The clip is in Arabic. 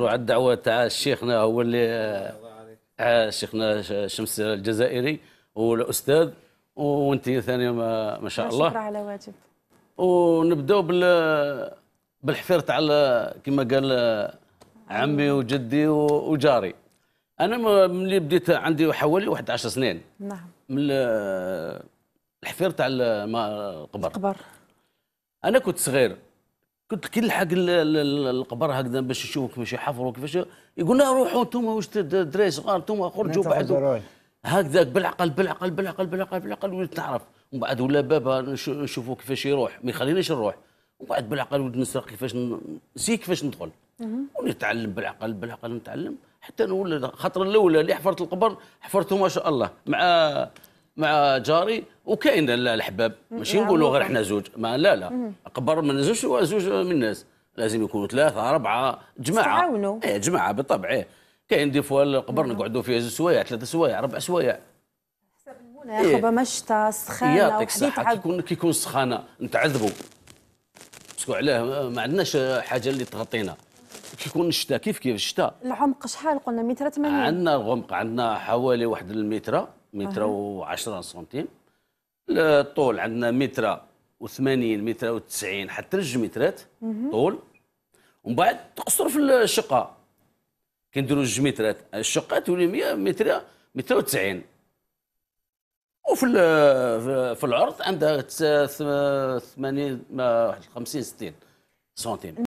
على الدعوة تاع شيخنا هو اللي آه، آه، شيخنا شمس الجزائري والاستاذ وانت ثاني ما, ما شاء الله شكرا على واجب ونبداو بال بالحفير تاع كما قال آه، عمي أيوة. وجدي وجاري انا ملي بديت عندي حوالي 11 سنين نعم من الحفير تاع القبر القبر انا كنت صغير كنت كل حق القبر هكذا باش نشوف كيفاش يحفروا كيفاش يقولنا روحوا انتم واش دراري صغار انتم خرجوا بعد هكذا بالعقل بالعقل بالعقل بالعقل بالعقل وليت نعرف ومن بعد ولا بابا نشوفوا كيفاش يروح ما يخليناش نروح ومن بعد بالعقل ولد نسرق كيفاش نسي كيفاش ندخل ونتعلم بالعقل بالعقل نتعلم حتى نولى خاطر الاولى اللي حفرت القبر حفرته ما شاء الله مع مع جاري وكاين الحباب ماشي نقولوا غير احنا زوج ما لا لا اكبر من زوج زوج من الناس لازم يكونوا ثلاثه اربعه جماعه تعاونوا ايه جماعه بالطبع ايه كاين دي فوا القبر نقعدوا فيه زوج سوايع ثلاثه سوايع اربع سوايع حسب المنى إيه. خبا مشتا سخانه يعطيك الصحه كيكون كيكون سخانه نتعذبوا باسكو علاه ما عندناش حاجه اللي تغطينا كيكون الشتاء كيف كيف الشتاء العمق شحال قلنا متر 80 عندنا العمق عندنا حوالي واحد المتر متر و10 سنتيم الطول عندنا متر و80 متر و90 حتى لج مترات طول ومن بعد تقصر في الشقه كنديروا جوج مترات الشقه تولي 100 متر متر و90 وفي في العرض عندها 80 51 60 سنتيم